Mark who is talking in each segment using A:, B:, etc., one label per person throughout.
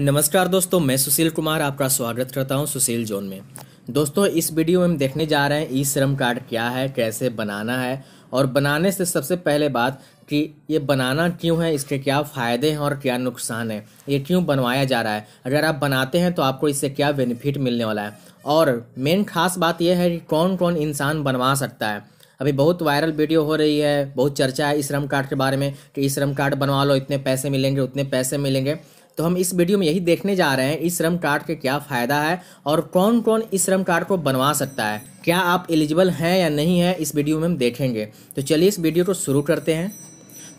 A: नमस्कार दोस्तों मैं सुशील कुमार आपका स्वागत करता हूं सुशील जोन में दोस्तों इस वीडियो में हम देखने जा रहे हैं ई श्रम कार्ड क्या है कैसे बनाना है और बनाने से सबसे पहले बात कि ये बनाना क्यों है इसके क्या फ़ायदे हैं और क्या नुकसान है ये क्यों बनवाया जा रहा है अगर आप बनाते हैं तो आपको इससे क्या बेनिफिट मिलने वाला है और मेन खास बात यह है कि कौन कौन इंसान बनवा सकता है अभी बहुत वायरल वीडियो हो रही है बहुत चर्चा है ई श्रम कार्ड के बारे में कि ई श्रम कार्ड बनवा लो इतने पैसे मिलेंगे उतने पैसे मिलेंगे तो हम इस वीडियो में यही देखने जा रहे हैं इस श्रम कार्ड के क्या फ़ायदा है और कौन कौन इस श्रम कार्ड को बनवा सकता है क्या आप एलिजिबल हैं या नहीं है इस वीडियो में हम देखेंगे तो चलिए इस वीडियो को शुरू करते हैं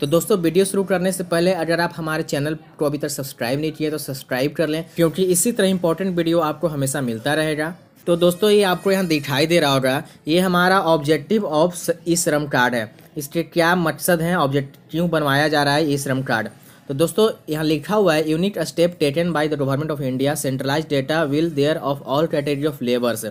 A: तो दोस्तों वीडियो शुरू करने से पहले अगर आप हमारे चैनल को अभी तक सब्सक्राइब नहीं किया तो सब्सक्राइब कर लें क्योंकि इसी तरह इंपॉर्टेंट वीडियो आपको हमेशा मिलता रहेगा तो दोस्तों ये आपको यहाँ दिखाई दे रहा होगा ये हमारा ऑब्जेक्टिव ऑफ इस श्रम कार्ड है इसके क्या मकसद हैं ऑब्जेक्ट क्यों बनवाया जा रहा है ये श्रम कार्ड तो दोस्तों यहाँ लिखा हुआ है unique step taken by the government of India centralise data will their of all category of labours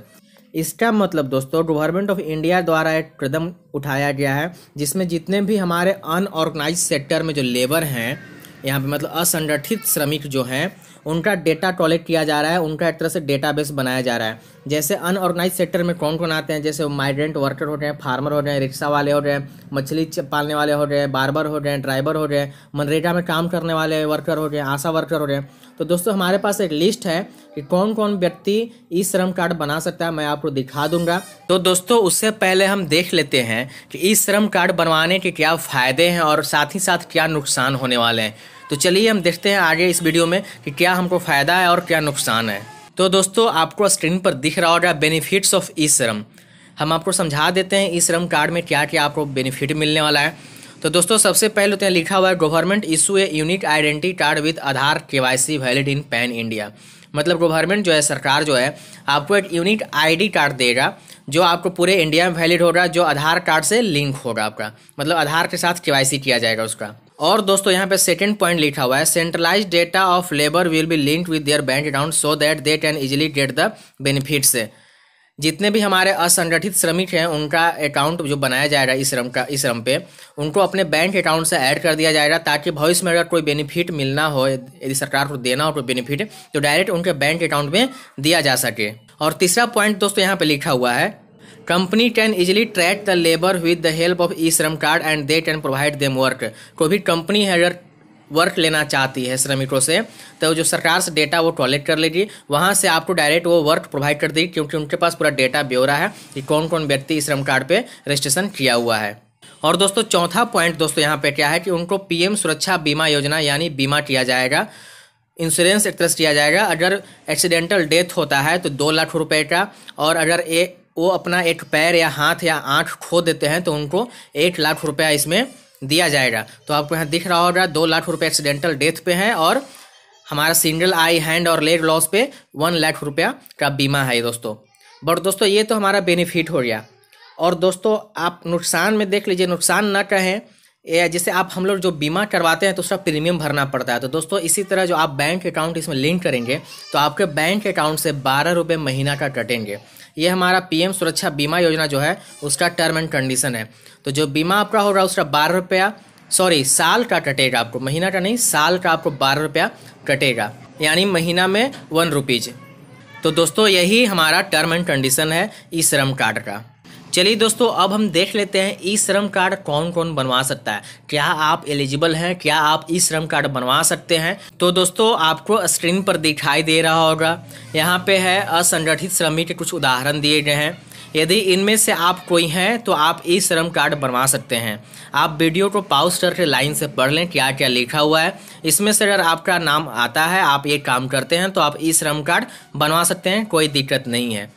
A: इसका मतलब दोस्तों गवर्नमेंट ऑफ इंडिया द्वारा एक कदम उठाया गया है जिसमें जितने भी हमारे अनऑर्गेनाइज सेक्टर में जो लेबर हैं यहाँ पे मतलब असंगठित श्रमिक जो हैं उनका डेटा कलेक्ट किया जा रहा है उनका एक तरह से डेटाबेस बनाया जा रहा है जैसे अनऑर्गेनाइज सेक्टर में कौन कौन आते हैं जैसे माइग्रेंट वर्कर हो रहे हैं फार्मर हो रहे हैं रिक्शा वाले हो रहे हैं मछली पालने वाले हो रहे हैं बार्बर हो रहे हैं ड्राइवर हो रहे हैं मनरेगा में काम करने वाले वर्कर हो गए आशा वर्कर हो रहे हैं तो दोस्तों हमारे पास एक लिस्ट है कि कौन कौन व्यक्ति ई श्रम कार्ड बना सकता है मैं आपको दिखा दूंगा तो दोस्तों उससे पहले हम देख लेते हैं कि ई श्रम कार्ड बनवाने के क्या फ़ायदे हैं और साथ ही साथ क्या नुकसान होने वाले हैं तो चलिए हम देखते हैं आगे इस वीडियो में कि क्या हमको फ़ायदा है और क्या नुकसान है तो दोस्तों आपको स्क्रीन पर दिख रहा होगा बेनिफिट्स ऑफ ई श्रम हम आपको समझा देते हैं ई श्रम कार्ड में क्या क्या आपको बेनिफिट मिलने वाला है तो दोस्तों सबसे पहले तो लिखा हुआ है government issue a unique identity card with Aadhaar K Y C valid in pan India मतलब गवर्नमेंट जो है सरकार जो है आपको एक यूनिक आईडी कार्ड देगा जो आपको पूरे इंडिया में वैलिड होगा जो आधार कार्ड से लिंक होगा आपका मतलब आधार के साथ के किया जाएगा उसका और दोस्तों यहाँ पे सेकेंड पॉइंट लिखा हुआ है centralise data of labour will be linked with their bank account so that they can easily get the benefits जितने भी हमारे असंगठित श्रमिक हैं उनका अकाउंट जो बनाया जाएगा इस रम का इस रम पे उनको अपने बैंक अकाउंट से ऐड कर दिया जाएगा ताकि भविष्य में अगर कोई बेनिफिट मिलना हो यदि सरकार को देना हो कोई बेनिफिट तो डायरेक्ट उनके बैंक अकाउंट में दिया जा सके और तीसरा पॉइंट दोस्तों यहाँ पे लिखा हुआ है company can easily track the labour with the help of E Shram card and they can provide them work कोई भी कंपनी है अगर वर्क लेना चाहती है श्रमिकों से तो जो सरकार से डेटा वो कॉलेक्ट कर लेगी वहाँ से आपको डायरेक्ट वो वर्क प्रोवाइड कर देगी क्योंकि उनके पास पूरा डेटा ब्यौरा है कि कौन कौन व्यक्ति श्रम कार्ड पे रजिस्ट्रेशन किया हुआ है और दोस्तों चौथा पॉइंट दोस्तों यहाँ पे क्या है कि उनको पीएम सुरक्षा बीमा योजना यानी बीमा किया जाएगा इंश्योरेंस एक तरह से किया जाएगा अगर एक्सीडेंटल डेथ होता है तो दो लाख रुपये का और अगर ए वो अपना एक पैर या हाथ या आँख खो देते हैं तो उनको एक लाख रुपया इसमें दिया जाएगा तो आपको यहाँ दिख रहा होगा दो लाख रुपये एक्सीडेंटल डेथ पे है और हमारा सिंगल आई हैंड और लेग लॉस पे वन लाख रुपया का बीमा है दोस्तों बट दोस्तों ये तो हमारा बेनिफिट हो गया और दोस्तों आप नुकसान में देख लीजिए नुकसान न कहें या जैसे आप हम लोग जो बीमा करवाते हैं तो उसका प्रीमियम भरना पड़ता है तो दोस्तों इसी तरह जो आप बैंक अकाउंट इसमें लिंक करेंगे तो आपके बैंक अकाउंट से बारह रुपये महीना का कटेंगे ये हमारा पीएम सुरक्षा बीमा योजना जो है उसका टर्म एंड कंडीशन है तो जो बीमा आपका हो रहा है उसका बारह रुपया सॉरी साल का कटेगा आपको महीना का नहीं साल का आपको बारह रुपया कटेगा यानी महीना में वन रुपीज़ तो दोस्तों यही हमारा टर्म एंड कंडीशन है इस श्रम कार्ड का चलिए दोस्तों अब हम देख लेते हैं ई श्रम कार्ड कौन कौन बनवा सकता है क्या आप एलिजिबल हैं क्या आप ई श्रम कार्ड बनवा सकते हैं तो दोस्तों आपको स्क्रीन पर दिखाई दे रहा होगा यहाँ पे है असंगठित श्रमिक के कुछ उदाहरण दिए गए हैं यदि इनमें से आप कोई हैं तो आप ई श्रम कार्ड बनवा सकते हैं आप वीडियो को पाउस करके लाइन से पढ़ लें क्या क्या लिखा हुआ है इसमें से अगर आपका नाम आता है आप ये काम करते हैं तो आप ई श्रम कार्ड बनवा सकते हैं कोई दिक्कत नहीं है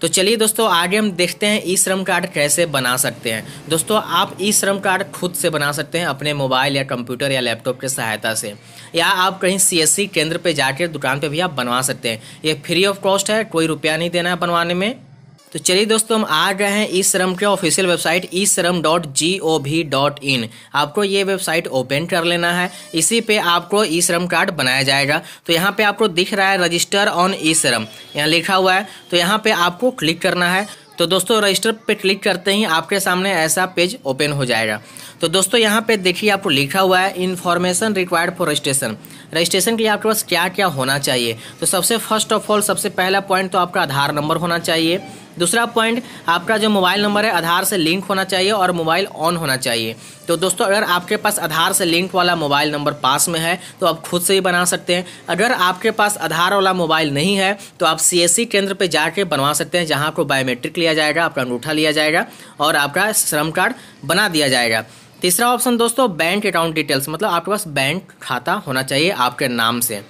A: तो चलिए दोस्तों आगे हम देखते हैं ई श्रम कार्ड कैसे बना सकते हैं दोस्तों आप ई श्रम कार्ड खुद से बना सकते हैं अपने मोबाइल या कंप्यूटर या लैपटॉप की सहायता से या आप कहीं सी केंद्र पर जाकर दुकान पर भी आप बनवा सकते हैं ये फ्री ऑफ कॉस्ट है कोई रुपया नहीं देना है बनवाने में तो चलिए दोस्तों हम आ गए हैं ई श्रम के ऑफिशियल वेबसाइट ई श्रम डॉट जी ओ भी डॉट इन आपको ये वेबसाइट ओपन कर लेना है इसी पे आपको ई श्रम कार्ड बनाया जाएगा तो यहाँ पे आपको दिख रहा है रजिस्टर ऑन ई श्रम यहाँ लिखा हुआ है तो यहाँ पे आपको क्लिक करना है तो दोस्तों रजिस्टर पे क्लिक करते ही आपके सामने ऐसा पेज ओपन हो जाएगा तो दोस्तों यहाँ पे देखिए आपको लिखा हुआ है information required for registration registration के लिए आपके पास क्या क्या होना चाहिए तो सबसे फर्स्ट ऑफ ऑल सबसे पहला पॉइंट तो आपका आधार नंबर होना चाहिए दूसरा पॉइंट आपका जो मोबाइल नंबर है आधार से लिंक होना चाहिए और मोबाइल ऑन होना चाहिए तो दोस्तों अगर आपके पास आधार से लिंक वाला मोबाइल नंबर पास में है तो आप खुद से ही बना सकते हैं अगर आपके पास आधार वाला मोबाइल नहीं है तो आप सी e केंद्र पर जाकर बनवा सकते हैं जहाँ आपको बायोमेट्रिक लिया जाएगा आपका अंगूठा लिया जाएगा और आपका श्रम कार्ड बना दिया जाएगा तीसरा ऑप्शन दोस्तों बैंक अकाउंट डिटेल्स मतलब आपके पास बैंक खाता होना चाहिए आपके नाम से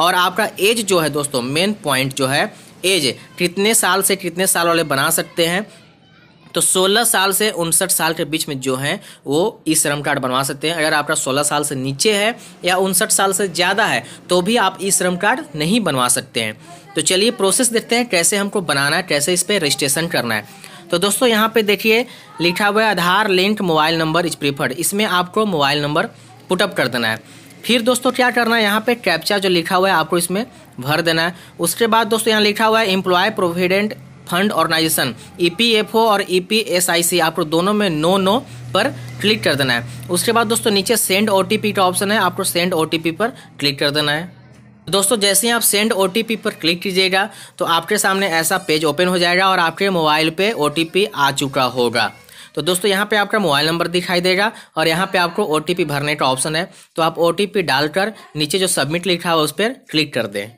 A: और आपका एज जो है दोस्तों मेन पॉइंट जो है एज कितने साल से कितने साल वाले बना सकते हैं तो 16 साल से उनसठ साल के बीच में जो हैं वो ई श्रम कार्ड बनवा सकते हैं अगर आपका 16 साल से नीचे है या उनसठ साल से ज़्यादा है तो भी आप ई श्रम कार्ड नहीं बनवा सकते हैं तो चलिए प्रोसेस देखते हैं कैसे हमको बनाना है कैसे इस पर रजिस्ट्रेशन करना है तो दोस्तों यहाँ पे देखिए लिखा हुआ है Aadhaar link mobile number is preferred इसमें आपको मोबाइल नंबर पुटअप कर देना है फिर दोस्तों क्या करना है यहाँ पे कैप्चा जो लिखा हुआ है आपको इसमें भर देना है उसके बाद दोस्तों यहाँ लिखा हुआ है employ provident fund organisation E और ईपीएसआईसी e आपको दोनों में नो नो पर क्लिक कर देना है उसके बाद दोस्तों नीचे सेंड ओ का ऑप्शन है आपको सेंड ओ पर क्लिक कर देना है दोस्तों जैसे ही आप सेंड ओ पर क्लिक कीजिएगा तो आपके सामने ऐसा पेज ओपन हो जाएगा और आपके मोबाइल पे ओ आ चुका होगा तो दोस्तों यहाँ पे आपका मोबाइल नंबर दिखाई देगा और यहाँ पे आपको ओ भरने का ऑप्शन है तो आप ओ डालकर नीचे जो सबमिट लिखा है उस पर क्लिक कर दें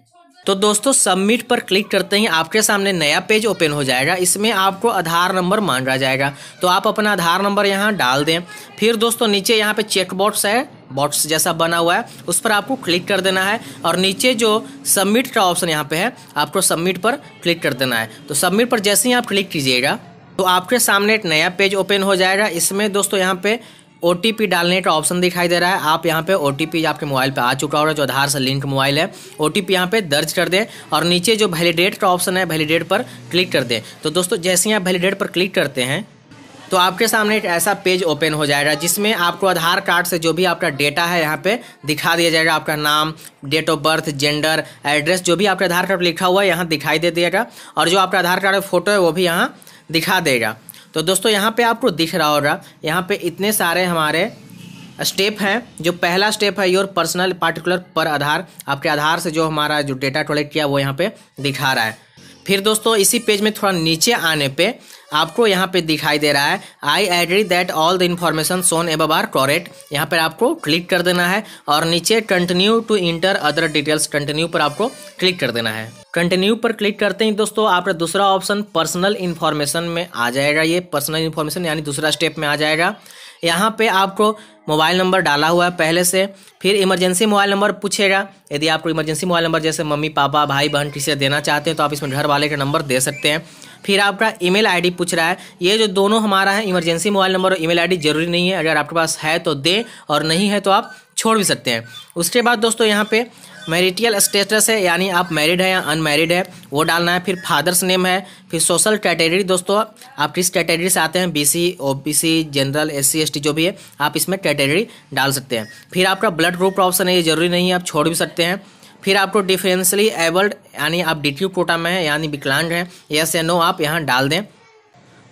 A: तो दोस्तों सबमिट पर क्लिक करते ही आपके सामने नया पेज ओपन हो जाएगा इसमें आपको आधार नंबर मांगा जाएगा तो आप अपना आधार नंबर यहाँ डाल दें फिर दोस्तों नीचे यहाँ पे चेक बॉक्स है बॉक्स जैसा बना हुआ है उस पर आपको क्लिक कर देना है और नीचे जो सबमिट का ऑप्शन यहाँ पे है आपको सबमिट पर क्लिक कर देना है तो सबमिट पर जैसे ही आप क्लिक कीजिएगा तो आपके सामने एक नया पेज ओपन हो जाएगा इसमें दोस्तों यहाँ पे ओ डालने का ऑप्शन दिखाई दे रहा है आप यहाँ पे ओ आपके मोबाइल पे आ चुका होगा जो आधार से लिंक मोबाइल है ओ टी यहाँ पे दर्ज कर दें और नीचे जो वैलिडेट का ऑप्शन है वैलिडेट पर क्लिक कर दें तो दोस्तों जैसे ही आप वैलिडेट पर क्लिक करते हैं तो आपके सामने एक ऐसा पेज ओपन हो जाएगा जिसमें आपको आधार कार्ड से जो भी आपका डेटा है यहाँ पे दिखा दिया जाएगा आपका नाम date of birth gender address जो भी आपका आधार कार्ड लिखा हुआ है यहाँ दिखाई दे दिएगा और जो आपका आधार कार्ड फोटो है वो भी यहाँ दिखा देगा तो दोस्तों यहाँ पे आपको दिख रहा होगा यहाँ पे इतने सारे हमारे स्टेप हैं जो पहला स्टेप है योर पर्सनल पार्टिकुलर पर आधार आपके आधार से जो हमारा जो डेटा कलेक्ट किया वो यहाँ पे दिखा रहा है फिर दोस्तों इसी पेज में थोड़ा नीचे आने पे आपको यहाँ पे दिखाई दे रहा है I agree that all the information shown above are correct यहाँ पर आपको क्लिक कर देना है और नीचे continue to enter other details continue पर आपको क्लिक कर देना है कंटिन्यू पर क्लिक करते ही दोस्तों आपका दूसरा ऑप्शन पर्सनल इन्फॉर्मेशन में आ जाएगा ये पर्सनल इन्फॉर्मेशन यानी दूसरा स्टेप में आ जाएगा यहाँ पे आपको मोबाइल नंबर डाला हुआ है पहले से फिर इमरजेंसी मोबाइल नंबर पूछेगा यदि आपको इमरजेंसी मोबाइल नंबर जैसे मम्मी पापा भाई बहन किसी से देना चाहते हैं तो आप इसमें घर वाले का नंबर दे सकते हैं फिर आपका ईमेल आईडी पूछ रहा है ये जो दोनों हमारा है इमरजेंसी मोबाइल नंबर और ईमेल आईडी जरूरी नहीं है अगर आपके पास है तो दें और नहीं है तो आप छोड़ भी सकते हैं उसके बाद दोस्तों यहाँ पे मैरिटियल स्टेटस है यानी आप मैरिड है या अनमैरिड है वो डालना है फिर फादर्स नेम है फिर सोशल कैटेगरी दोस्तों आप किस कैटेगरी से आते हैं BC OBC general SC ST जो भी है आप इसमें कैटेगरी डाल सकते हैं फिर आपका ब्लड ग्रुप ऑप्शन है ये जरूरी नहीं है आप छोड़ भी सकते हैं फिर आपको डिफरेंशली एबल्ड यानी आप डी कोटा में हैं यानी विकलांग हैं यस या नो आप यहाँ डाल दें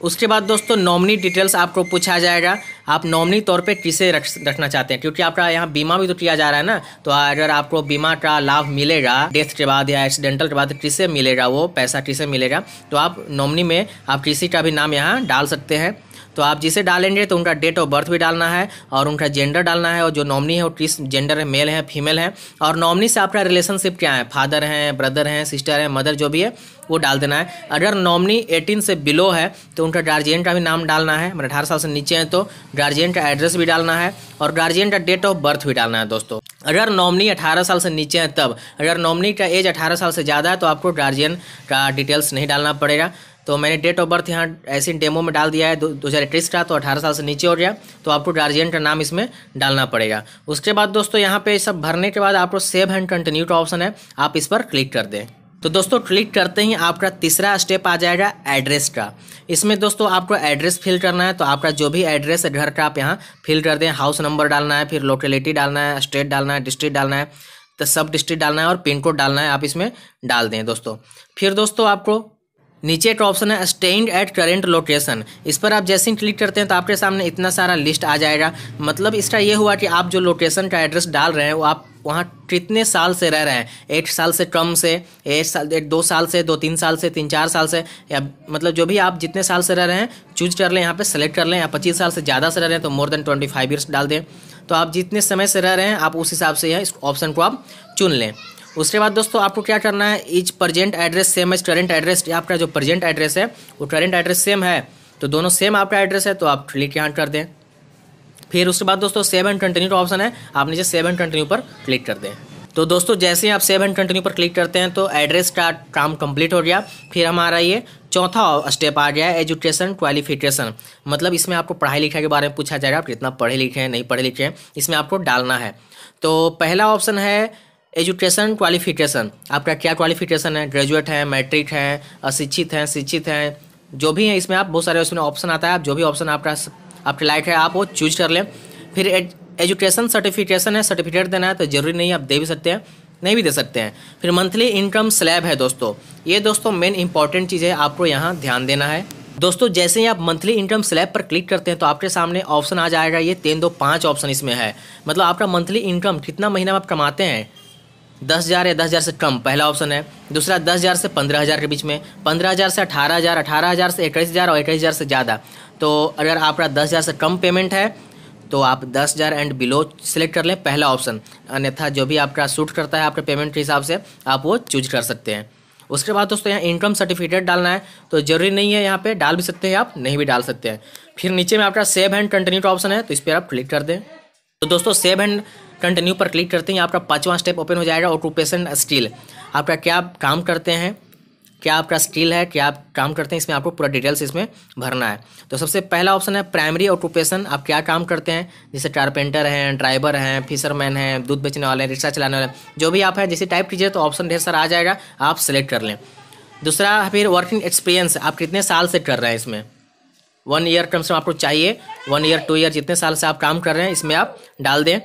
A: उसके बाद दोस्तों नॉमिनी डिटेल्स आपको पूछा जाएगा आप नॉर्मली तौर पे किसे रख रखना चाहते हैं क्योंकि आपका यहाँ बीमा भी तो किया जा रहा है ना तो अगर आपको बीमा का लाभ मिलेगा डेथ के बाद या एक्सीडेंटल के बाद किसे मिलेगा वो पैसा किसे मिलेगा तो आप नॉमनी में आप किसी का भी नाम यहाँ डाल सकते हैं तो आप जिसे डालेंगे तो उनका डेट ऑफ बर्थ भी डालना है और उनका जेंडर डालना है और जो नॉमनी है वो किस जेंडर है मेल है फीमेल है और नॉमनी से आपका रिलेशनशिप क्या है फादर हैं ब्रदर हैं सिस्टर हैं मदर जो भी है वो डाल देना है अगर नॉमनी एटीन से बिलो है तो उनका गार्जियन का भी नाम डालना है मतलब अठारह साल से नीचे हैं तो गार्जियन का एड्रेस भी डालना है और गार्जियन का डेट ऑफ बर्थ भी डालना है दोस्तों अगर नॉमनी अठारह साल से नीचे है तब अगर नॉमनी का एज अठारह साल से ज़्यादा है तो आपको गार्जियन का डिटेल्स नहीं डालना पड़ेगा तो मैंने डेट ऑफ बर्थ यहाँ ऐसे डेमो में डाल दिया है दो हज़ार इक्कीस का तो अठारह साल से नीचे हो गया तो आपको गार्जियन का नाम इसमें डालना पड़ेगा उसके बाद दोस्तों यहाँ पे सब भरने के बाद आपको सेव एंड कंटिन्यू का ऑप्शन है आप इस पर क्लिक कर दें तो दोस्तों क्लिक करते ही आपका तीसरा स्टेप आ जाएगा एड्रेस का इसमें दोस्तों आपको एड्रेस फिल करना है तो आपका जो भी एड्रेस है घर का आप यहाँ फिल कर दें हाउस नंबर डालना है फिर लोकेलिटी डालना है स्टेट डालना है डिस्ट्रिक्ट डालना है तो सब डिस्ट्रिक्ट डालना है और पिन कोड डालना है आप इसमें डाल दें दोस्तों फिर दोस्तों आपको नीचे एक ऑप्शन है स्टेइंड एट करेंट लोकेशन इस पर आप जैसे ही क्लिक करते हैं तो आपके सामने इतना सारा लिस्ट आ जाएगा मतलब इसका ये हुआ कि आप जो लोकेशन का एड्रेस डाल रहे हैं वो आप वहाँ कितने साल से रह रहे हैं एक साल से कम से एक साल एक दो साल से दो तीन साल से तीन चार साल से या मतलब जो भी आप जितने साल से रह रहे हैं चूज कर लें यहाँ पे सेलेक्ट कर लें या पच्चीस साल से ज़्यादा से रह रहे हैं तो more than twenty five years डाल दें तो आप जितने समय से रह रहे हैं आप उस हिसाब से यह इस ऑप्शन को आप चुन लें उसके बाद दोस्तों आपको क्या करना है is present address same as current address आपका जो प्रजेंट एड्रेस है वो करेंट एड्रेस सेम है तो दोनों सेम आपका एड्रेस है तो आप क्लिक यहाँ कर दें फिर उसके बाद दोस्तों सेव एंड कंटिन्यू का ऑप्शन है आप नीचे सेव एंड कंटिन्यू पर क्लिक कर दें तो दोस्तों जैसे ही आप सेव एंड कंटिन्यू पर क्लिक करते हैं तो एड्रेस का काम कंप्लीट हो गया फिर हमारा ये चौथा स्टेप आ गया है एजुकेशन क्वालिफिकेशन मतलब इसमें आपको पढ़ाई लिखाई के बारे में पूछा जाएगा आप कितना पढ़े लिखे हैं नहीं पढ़े लिखे हैं इसमें आपको डालना है तो पहला ऑप्शन है एजुकेशन क्वालिफिकेशन आपका क्या क्वालिफिकेशन है ग्रेजुएट है मैट्रिक हैं अशिक्षित हैं शिक्षित हैं जो भी हैं इसमें आप बहुत सारे उसमें ऑप्शन आता है आप जो भी ऑप्शन आपका आपके लाइक है आप वो चूज कर लें फिर एजुकेशन सर्टिफिकेशन है सर्टिफिकेट देना है तो जरूरी नहीं आप दे भी सकते हैं नहीं भी दे सकते हैं फिर मंथली इनकम स्लैब है दोस्तों ये दोस्तों मेन इंपॉर्टेंट चीज़ है आपको यहाँ ध्यान देना है दोस्तों जैसे ही आप मंथली इनकम स्लैब पर क्लिक करते हैं तो आपके सामने ऑप्शन आ जाएगा ये तीन दो पाँच ऑप्शन इसमें है मतलब आपका मंथली इनकम कितना महीना में आप कमाते हैं दस हज़ार या दस हज़ार से कम पहला ऑप्शन है दूसरा दस हज़ार से पंद्रह हज़ार के बीच में पंद्रह हज़ार से अठारह हज़ार अठारह हज़ार से इक्कीस हज़ार और इक्कीस हज़ार से ज़्यादा तो अगर आपका दस हज़ार से कम पेमेंट है तो आप दस हज़ार एंड बिलो सेलेक्ट कर लें पहला ऑप्शन अन्यथा जो भी आपका सूट करता है आपके पेमेंट के हिसाब से आप वो चूज कर सकते हैं उसके बाद दोस्तों यहाँ इनकम सर्टिफिकेट डालना है तो जरूरी नहीं है यहाँ पे डाल भी सकते हैं आप नहीं भी डाल सकते हैं फिर नीचे में आपका सेव एंड कंटिन्यू का ऑप्शन है तो इस पर आप क्लिक कर दें तो दोस्तों सेव एंड कंटिन्यू पर क्लिक करते हैं आपका पाँचवा स्टेप ओपन हो जाएगा ऑक्यूपेशन स्टील आपका क्या काम करते हैं क्या आपका स्किल है क्या आप काम करते हैं इसमें आपको पूरा डिटेल्स इसमें भरना है तो सबसे पहला ऑप्शन है प्राइमरी ऑक्यूपेशन आप क्या काम करते हैं जैसे कारपेंटर हैं ड्राइवर हैं फिशरमैन हैं दूध बेचने वाले हैं रिक्शा चलाने वाले जो भी आप हैं जैसे टाइप कीजिए तो ऑप्शन ढेर सर आ जाएगा आप सेलेक्ट कर लें दूसरा फिर वर्किंग एक्सपीरियंस आप कितने साल से कर रहे हैं इसमें वन ईयर कम से कम आपको चाहिए वन ईयर टू ईयर जितने साल से आप काम कर रहे हैं इसमें आप डाल दें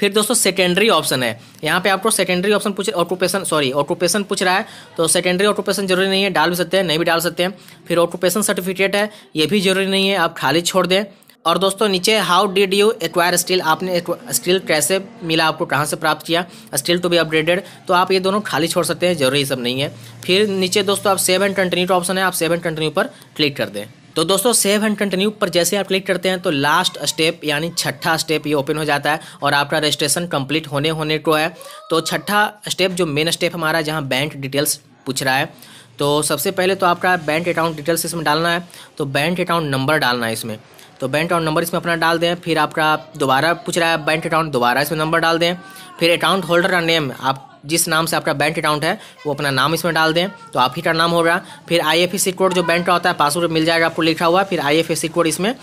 A: फिर दोस्तों सेकेंडरी ऑप्शन है यहाँ पे आपको सेकेंडरी ऑप्शन पूछ ऑक्यूपेशन सॉरी ऑक्यूपेशन पूछ रहा है तो सेकेंडरी ऑक्यूपेशन जरूरी नहीं है डाल भी सकते हैं नहीं भी डाल सकते हैं फिर ऑक्यूपेशन सर्टिफिकेट है ये भी जरूरी नहीं है आप खाली छोड़ दें और दोस्तों नीचे how did you acquire steel आपने स्टील कैसे मिला आपको कहाँ से प्राप्त किया स्टील टू बी अपडेटेड तो आप ये दोनों खाली छोड़ सकते हैं जरूरी सब नहीं है फिर नीचे दोस्तों आप सेवन कंटिन्यू का ऑप्शन है आप सेवन कंटिन्यू पर क्लिक कर दें तो दोस्तों सेव एंड कंटिन्यू पर जैसे आप क्लिक करते हैं तो लास्ट स्टेप यानी छठा स्टेप ये ओपन हो जाता है और आपका रजिस्ट्रेशन कंप्लीट होने होने को है तो छठा स्टेप जो मेन स्टेप हमारा जहाँ बैंक डिटेल्स पूछ रहा है तो सबसे पहले तो आपका बैंक अकाउंट डिटेल्स इसमें डालना है तो बैंक अकाउंट नंबर डालना है इसमें तो बैंक अकाउंट नंबर इसमें अपना डाल दें फिर आपका दोबारा पूछ रहा है बैंक अकाउंट दोबारा इसमें नंबर डाल दें फिर अकाउंट होल्डर का नेम आप जिस नाम से आपका बैंक अकाउंट है वो अपना नाम इसमें डाल दें तो आप ही का नाम होगा फिर आई कोड जो बैंक का होता है पासवर्ड मिल जाएगा आपको लिखा हुआ फिर आई कोड इसमें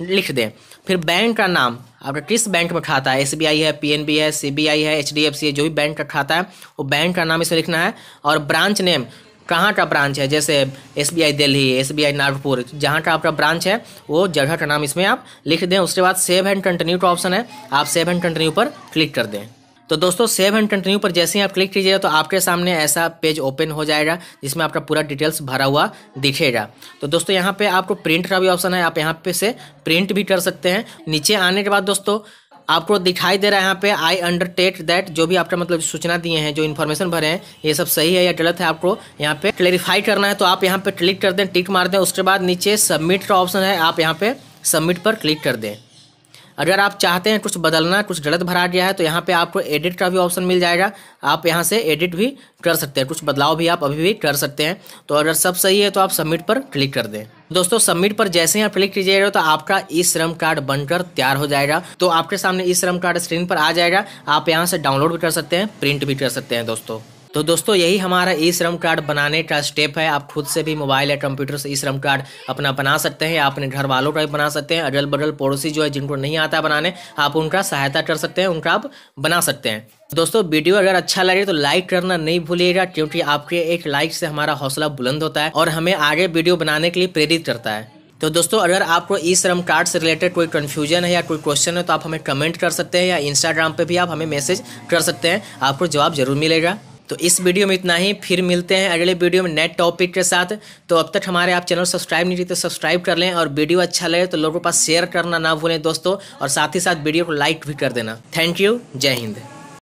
A: लिख दें फिर बैंक का नाम आपका किस बैंक में खाता है एस है पी है सी है एच है जो भी बैंक का खाता है वो बैंक का नाम इसमें लिखना है और ब्रांच नेम कहाँ का ब्रांच है जैसे S B I Delhi S B I Nagpur जहाँ का आपका ब्रांच है वो जगह का नाम इसमें आप लिख दें उसके बाद सेव एंड कंटिन्यू का ऑप्शन है आप सेव एंड कंटिन्यू पर क्लिक कर दें तो दोस्तों सेव एंड कंटिन्यू पर जैसे ही आप क्लिक कीजिएगा तो आपके सामने ऐसा पेज ओपन हो जाएगा जिसमें आपका पूरा डिटेल्स भरा हुआ दिखेगा तो दोस्तों यहाँ पे आपको प्रिंट का भी ऑप्शन है आप यहाँ पे से प्रिंट भी कर सकते हैं नीचे आने के बाद दोस्तों आपको दिखाई दे रहा है यहाँ पे आई अंडरटेक दैट जो भी आपका मतलब सूचना दिए हैं जो इन्फॉर्मेशन भरे हैं ये सब सही है या गलत है आपको यहाँ पे क्लेरिफाई करना है तो आप यहाँ पे क्लिक कर दें टिक मार दें उसके बाद नीचे सबमिट का ऑप्शन है आप यहाँ पे सबमिट पर क्लिक कर दें अगर आप चाहते हैं कुछ बदलना कुछ गलत भरा गया है तो यहाँ पे आपको एडिट का भी ऑप्शन मिल जाएगा आप यहाँ से एडिट भी कर सकते हैं कुछ बदलाव भी आप अभी भी कर सकते हैं तो अगर सब सही है तो आप सबमिट पर क्लिक कर दें दोस्तों सबमिट पर जैसे ही आप क्लिक कीजिएगा तो आपका ई श्रम कार्ड बनकर तैयार हो जाएगा तो आपके सामने ई श्रम कार्ड स्क्रीन पर आ जाएगा आप यहाँ से डाउनलोड भी कर सकते हैं प्रिंट भी कर सकते हैं दोस्तों तो दोस्तों यही हमारा ई श्रम कार्ड बनाने का स्टेप है आप खुद से भी मोबाइल या कंप्यूटर से ई श्रम कार्ड अपना बना सकते हैं अपने घर वालों का भी बना सकते हैं अगल बगल पड़ोसी जो है जिनको नहीं आता बनाने आप उनका सहायता कर सकते हैं उनका आप बना सकते हैं दोस्तों वीडियो अगर अच्छा लगे तो लाइक करना नहीं भूलिएगा क्योंकि आपके एक लाइक से हमारा हौसला बुलंद होता है और हमें आगे वीडियो बनाने के लिए प्रेरित करता है तो दोस्तों अगर आपको ई श्रम कार्ड से रिलेटेड कोई कन्फ्यूजन है या कोई क्वेश्चन है तो आप हमें कमेंट कर सकते हैं या इंस्टाग्राम पे भी आप हमें मैसेज कर सकते हैं आपको जवाब जरूर मिलेगा तो इस वीडियो में इतना ही फिर मिलते हैं अगले वीडियो में नेट टॉपिक के साथ तो अब तक हमारे आप चैनल सब्सक्राइब नहीं किए तो सब्सक्राइब कर लें और वीडियो अच्छा लगे तो लोगों के पास शेयर करना ना भूलें दोस्तों और साथ ही साथ वीडियो को लाइक भी कर देना थैंक यू जय हिंद